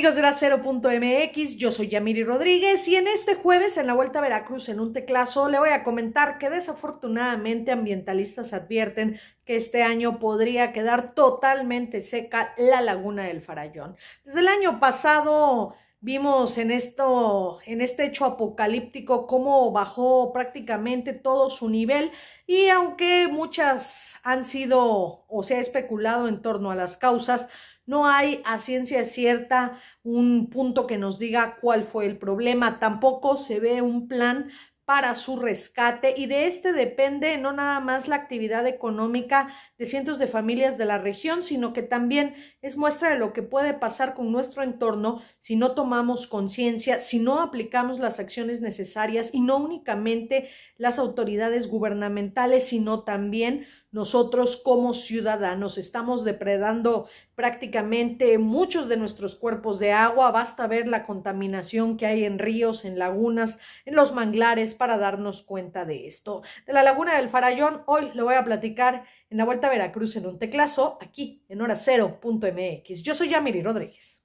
amigos de la 0.mx, yo soy Yamiri Rodríguez y en este jueves en la Vuelta a Veracruz en un teclazo le voy a comentar que desafortunadamente ambientalistas advierten que este año podría quedar totalmente seca la laguna del Farallón. Desde el año pasado Vimos en, esto, en este hecho apocalíptico cómo bajó prácticamente todo su nivel y aunque muchas han sido o se ha especulado en torno a las causas, no hay a ciencia cierta un punto que nos diga cuál fue el problema, tampoco se ve un plan para su rescate y de este depende no nada más la actividad económica de cientos de familias de la región, sino que también es muestra de lo que puede pasar con nuestro entorno si no tomamos conciencia, si no aplicamos las acciones necesarias y no únicamente las autoridades gubernamentales, sino también nosotros como ciudadanos estamos depredando prácticamente muchos de nuestros cuerpos de agua. Basta ver la contaminación que hay en ríos, en lagunas, en los manglares, para darnos cuenta de esto. De la Laguna del Farallón, hoy lo voy a platicar en la Vuelta a Veracruz en un teclazo, aquí en hora Yo soy Yamiri Rodríguez.